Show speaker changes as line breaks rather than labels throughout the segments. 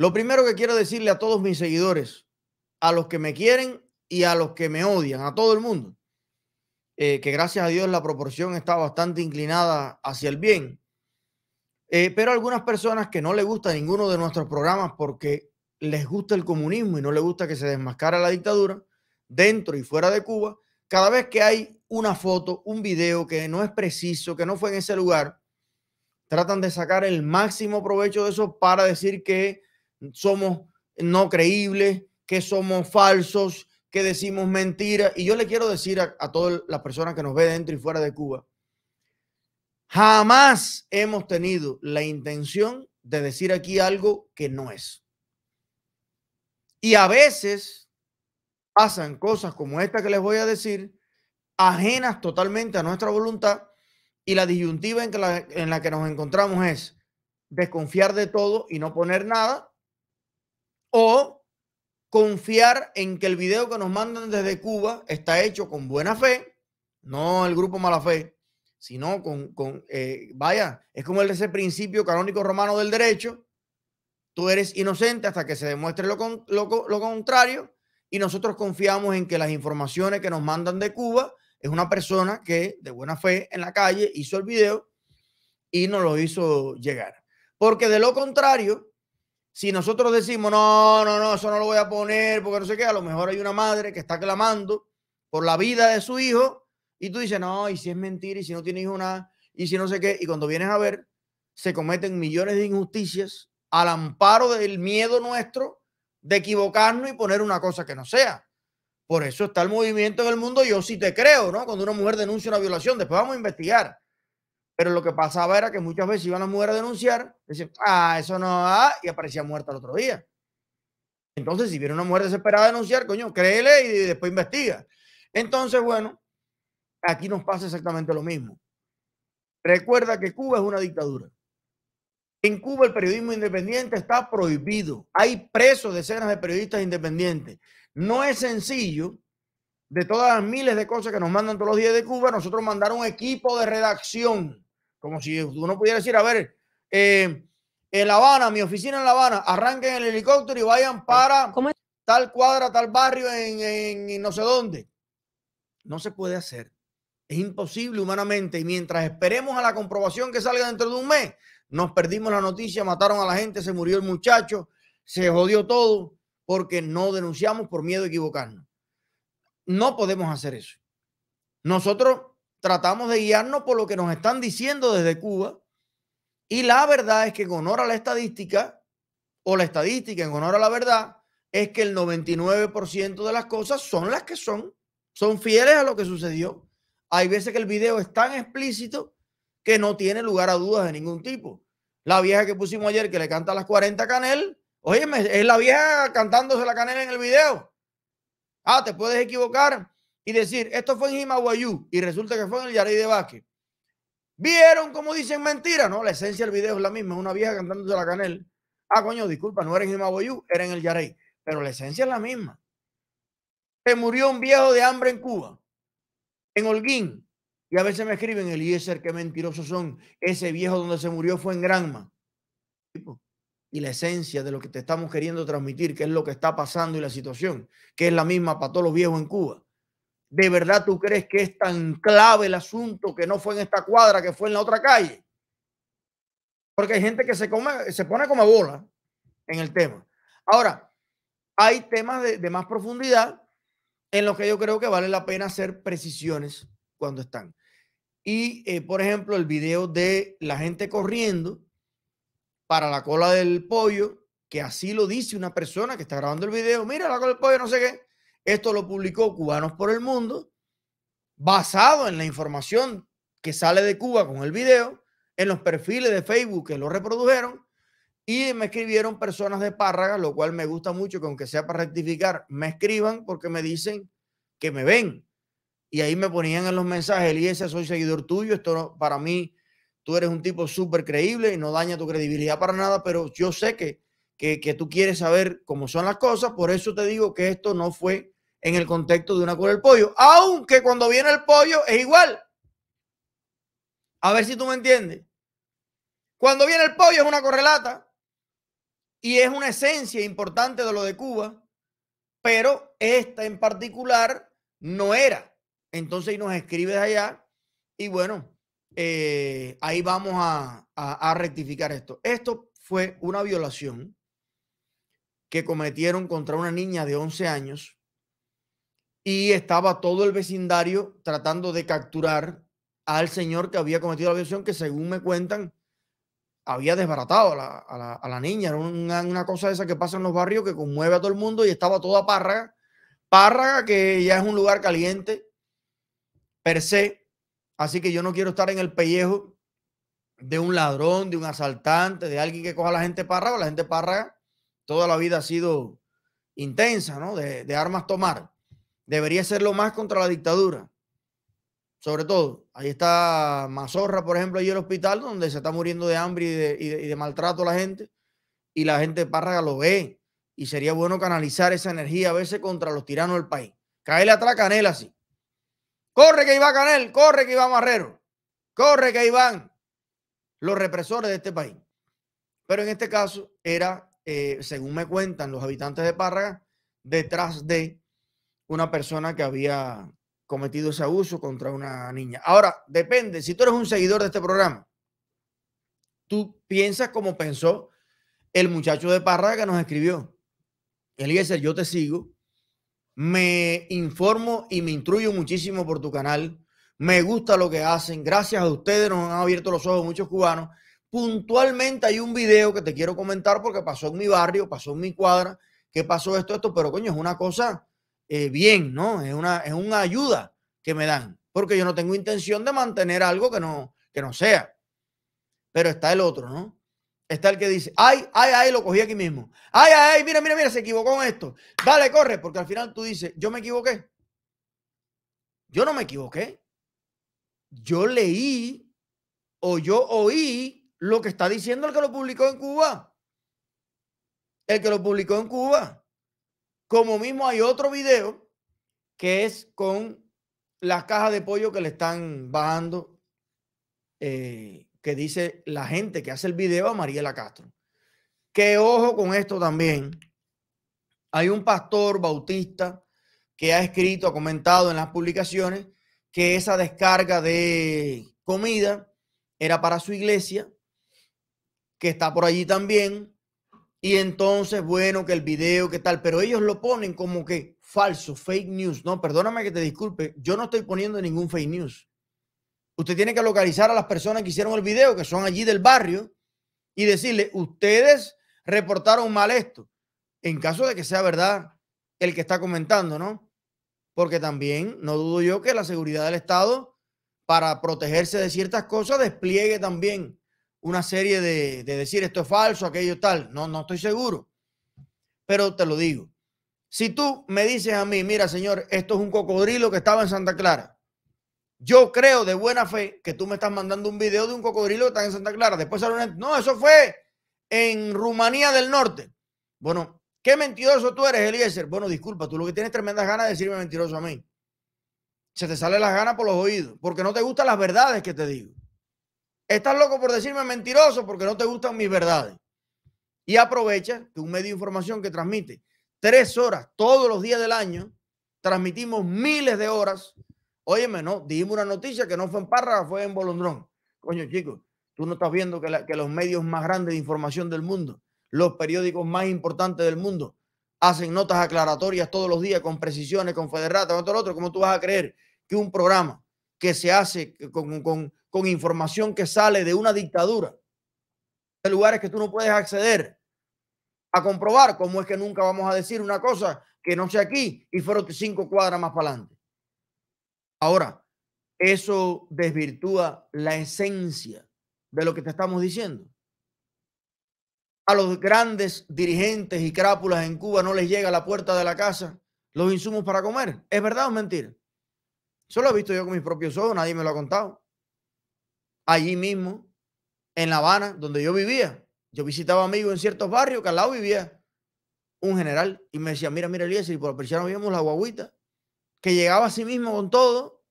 Lo primero que quiero decirle a todos mis seguidores, a los que me quieren y a los que me odian, a todo el mundo, eh, que gracias a Dios la proporción está bastante inclinada hacia el bien. Eh, pero algunas personas que no les gusta ninguno de nuestros programas porque les gusta el comunismo y no les gusta que se desmascara la dictadura dentro y fuera de Cuba, cada vez que hay una foto, un video que no es preciso, que no fue en ese lugar, tratan de sacar el máximo provecho de eso para decir que somos no creíbles, que somos falsos, que decimos mentiras. Y yo le quiero decir a, todas las personas que nos ve dentro y fuera de Cuba, jamás hemos tenido la intención de decir aquí algo que no es. Y a veces pasan cosas como esta que les voy a decir, ajenas totalmente a nuestra voluntad, y la disyuntiva en en la que nos encontramos es desconfiar de todo y no poner nada, o confiar en que el video que nos mandan desde Cuba está hecho con buena fe, no el grupo mala fe, sino con, con eh, vaya, es como el ese principio canónico romano del derecho, tú eres inocente hasta que se demuestre lo, lo, lo contrario, y nosotros confiamos en que las informaciones que nos mandan de Cuba es una persona que de buena fe en la calle hizo el video y nos lo hizo llegar. Porque de lo contrario, si nosotros decimos, no, no, no, eso no lo voy a poner porque no sé qué, a lo mejor hay una madre que está clamando por la vida de su hijo y tú dices, no, y si es mentira, y si no tiene hijo nada, y si no sé qué, y cuando vienes a ver, se cometen millones de injusticias al amparo del miedo nuestro de equivocarnos y poner una cosa que no sea. Por eso está el movimiento en el mundo, yo sí te creo, ¿no? Cuando una mujer denuncia una violación, después vamos a investigar. Pero lo que pasaba era que muchas veces iban las mujer a denunciar, decían, ah, eso no, y aparecía muerta el otro día. Entonces, si viene una mujer desesperada a denunciar, coño, créele y después investiga. Entonces, bueno, aquí nos pasa exactamente lo mismo. Recuerda que Cuba es una dictadura. En Cuba el periodismo independiente está prohibido. Hay presos decenas de periodistas independientes. No es sencillo de todas las miles de cosas que nos mandan todos los días de Cuba, nosotros mandar un equipo de redacción como si uno pudiera decir, a ver, eh, en La Habana, mi oficina en La Habana, arranquen el helicóptero y vayan para tal cuadra, tal barrio, en, en no sé dónde. No se puede hacer. Es imposible humanamente. Y mientras esperemos a la comprobación que salga dentro de un mes, nos perdimos la noticia, mataron a la gente, se murió el muchacho, se jodió todo porque no denunciamos por miedo a equivocarnos. No podemos hacer eso. Nosotros tratamos de guiarnos por lo que nos están diciendo desde Cuba. Y la verdad es que en honor a la estadística, o la estadística en honor a la verdad, es que el 99% de las cosas son las que son, son fieles a lo que sucedió. Hay veces que el video es tan explícito que no tiene lugar a dudas de ningún tipo. La vieja que pusimos ayer que le canta las 40 Canel, oye, es la vieja cantándose la Canel en el video. Ah, te puedes equivocar, y decir, esto fue en Himawayú y resulta que fue en el Yarey de Vázquez. ¿Vieron como dicen mentira? No, la esencia del video es la misma, una vieja cantándose la canel. Ah, coño, disculpa, no era en Himawayú, era en el Yarey. Pero la esencia es la misma. Se murió un viejo de hambre en Cuba, en Holguín. Y a veces me escriben, el Eliezer, que mentirosos son. Ese viejo donde se murió fue en Granma. Y la esencia de lo que te estamos queriendo transmitir, que es lo que está pasando y la situación, que es la misma para todos los viejos en Cuba, ¿De verdad tú crees que es tan clave el asunto que no fue en esta cuadra, que fue en la otra calle? Porque hay gente que se, come, se pone como bola en el tema. Ahora, hay temas de, más profundidad en los que yo creo que vale la pena hacer precisiones cuando están. Y, eh, por ejemplo, el video de la gente corriendo para la cola del pollo, que así lo dice una persona que está grabando el video, mira la cola del pollo, no sé qué. Esto lo publicó Cubanos por el Mundo, basado en la información que sale de Cuba con el video, en los perfiles de Facebook que lo reprodujeron, y me escribieron personas de párraga, lo cual me gusta mucho, que aunque sea para rectificar, me escriban porque me dicen que me ven. Y ahí me ponían en los mensajes, Eliezer, soy seguidor tuyo, esto para mí, tú eres un tipo súper creíble y no daña tu credibilidad para nada, pero yo sé que que, tú quieres saber cómo son las cosas. Por eso te digo que esto no fue en el contexto de una cura del pollo, aunque cuando viene el pollo es igual. A ver si tú me entiendes. Cuando viene el pollo es una correlata y es una esencia importante de lo de Cuba, pero esta en particular no era. Entonces, nos escribes allá y bueno, eh, ahí vamos a rectificar esto. Esto fue una violación que cometieron contra una niña de 11 años y estaba todo el vecindario tratando de capturar al señor que había cometido la violación, que según me cuentan, había desbaratado a la, niña. Era una, una, cosa esa que pasa en los barrios que conmueve a todo el mundo y estaba toda párraga. Párraga que ya es un lugar caliente per se. Así que yo no quiero estar en el pellejo de un ladrón, de un asaltante, de alguien que coja a la gente párraga. La gente párraga toda la vida ha sido intensa, ¿no? De, armas tomar. Debería ser lo más contra la dictadura. Sobre todo, ahí está Mazorra, por ejemplo, ahí el hospital, donde se está muriendo de hambre y de, maltrato la gente. Y la gente Párraga lo ve. Y sería bueno canalizar esa energía a veces contra los tiranos del país. Caerle atrás Canel así. Corre que iba Canel, corre que iba Marrero, corre que iban los represores de este país. Pero en este caso era eh, según me cuentan los habitantes de Párraga, detrás de una persona que había cometido ese abuso contra una niña. Ahora, depende, si tú eres un seguidor de este programa, tú piensas como pensó el muchacho de Párraga que nos escribió. dice: yo te sigo, me informo y me instruyo muchísimo por tu canal, me gusta lo que hacen, gracias a ustedes nos han abierto los ojos muchos cubanos puntualmente hay un video que te quiero comentar porque pasó en mi barrio, pasó en mi cuadra, que pasó esto, esto, pero coño, es una cosa eh, bien, ¿no? Es una, es una ayuda que me dan, porque yo no tengo intención de mantener algo que no, que no sea. Pero está el otro, ¿no? Está el que dice, ay, ay, ay, lo cogí aquí mismo. Ay, ay, ay, mira, mira, mira, se equivocó con esto. Vale, corre, porque al final tú dices, yo me equivoqué. Yo no me equivoqué. Yo leí o yo oí lo que está diciendo el que lo publicó en Cuba. El que lo publicó en Cuba. Como mismo hay otro video que es con las cajas de pollo que le están bajando, eh, que dice la gente que hace el video a Mariela Castro. Que ojo con esto también. Hay un pastor bautista que ha escrito, ha comentado en las publicaciones que esa descarga de comida era para su iglesia que está por allí también. Y entonces, bueno, que el video, que tal, pero ellos lo ponen como que falso, fake news. No, perdóname que te disculpe, yo no estoy poniendo ningún fake news. Usted tiene que localizar a las personas que hicieron el video, que son allí del barrio, y decirle, ustedes reportaron mal esto, en caso de que sea verdad el que está comentando, ¿no? Porque también no dudo yo que la seguridad del Estado, para protegerse de ciertas cosas, despliegue también una serie de, decir esto es falso, aquello tal. No, no estoy seguro. Pero te lo digo. Si tú me dices a mí, mira señor, esto es un cocodrilo que estaba en Santa Clara. Yo creo de buena fe que tú me estás mandando un video de un cocodrilo que está en Santa Clara. Después sale No, eso fue en Rumanía del Norte. Bueno, qué mentiroso tú eres, Eliezer. Bueno, disculpa, tú lo que tienes tremendas ganas de decirme mentiroso a mí. Se te salen las ganas por los oídos, porque no te gustan las verdades que te digo. Estás loco por decirme mentiroso porque no te gustan mis verdades. Y aprovecha que un medio de información que transmite tres horas todos los días del año, transmitimos miles de horas. Óyeme, no, dijimos una noticia que no fue en párraga, fue en Bolondrón. Coño, chicos, tú no estás viendo que, que los medios más grandes de información del mundo, los periódicos más importantes del mundo, hacen notas aclaratorias todos los días con precisiones, con federata, con todo lo otro. ¿Cómo tú vas a creer que un programa que se hace con, información que sale de una dictadura, de lugares que tú no puedes acceder a comprobar cómo es que nunca vamos a decir una cosa que no sea aquí y fueron cinco cuadras más para adelante. Ahora, eso desvirtúa la esencia de lo que te estamos diciendo. A los grandes dirigentes y crápulas en Cuba no les llega a la puerta de la casa los insumos para comer. ¿Es verdad o es mentira? Eso lo he visto yo con mis propios ojos, nadie me lo ha contado. Allí mismo, en La Habana, donde yo vivía. Yo visitaba amigos en ciertos barrios que al lado vivía un general y me decía, mira, mira, Eliezer, y por apreciar vimos la guaguita, que llegaba a sí mismo con todo,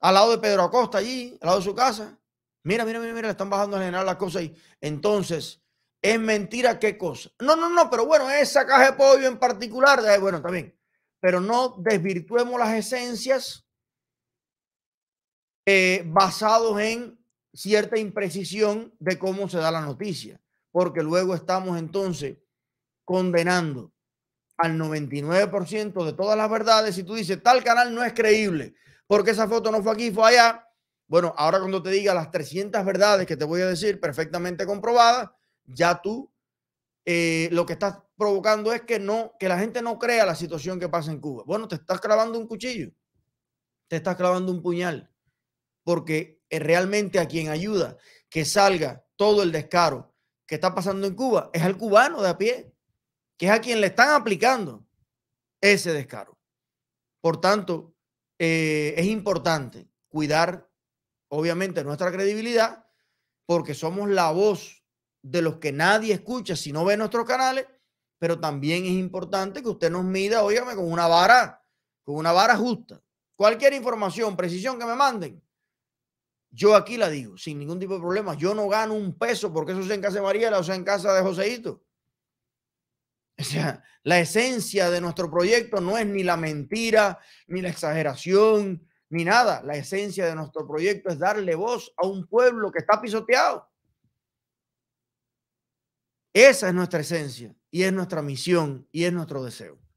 al lado de Pedro Acosta allí, al lado de su casa. Mira, mira, mira, mira, le están bajando al general las cosas y entonces es mentira qué cosa. No, no, no, pero bueno, esa caja de pollo en particular, de, eh, bueno, también pero no desvirtuemos las esencias eh, basados en cierta imprecisión de cómo se da la noticia, porque luego estamos entonces condenando al 99% de todas las verdades si tú dices tal canal no es creíble, porque esa foto no fue aquí, fue allá. Bueno, ahora cuando te diga las 300 verdades que te voy a decir perfectamente comprobadas, ya tú eh, lo que estás provocando es que no, que la gente no crea la situación que pasa en Cuba. Bueno, te estás clavando un cuchillo, te estás clavando un puñal, porque eh, realmente a quien ayuda que salga todo el descaro que está pasando en Cuba es al cubano de a pie, que es a quien le están aplicando ese descaro. Por tanto, eh, es importante cuidar, obviamente, nuestra credibilidad, porque somos la voz de los que nadie escucha si no ve nuestros canales pero también es importante que usted nos mida, óigame, con una vara, con una vara justa. Cualquier información, precisión que me manden, yo aquí la digo, sin ningún tipo de problema. Yo no gano un peso porque eso sea en casa de Mariela o sea en casa de Joseito. O sea, la esencia de nuestro proyecto no es ni la mentira, ni la exageración, ni nada. La esencia de nuestro proyecto es darle voz a un pueblo que está pisoteado. Esa es nuestra esencia y es nuestra misión y es nuestro deseo.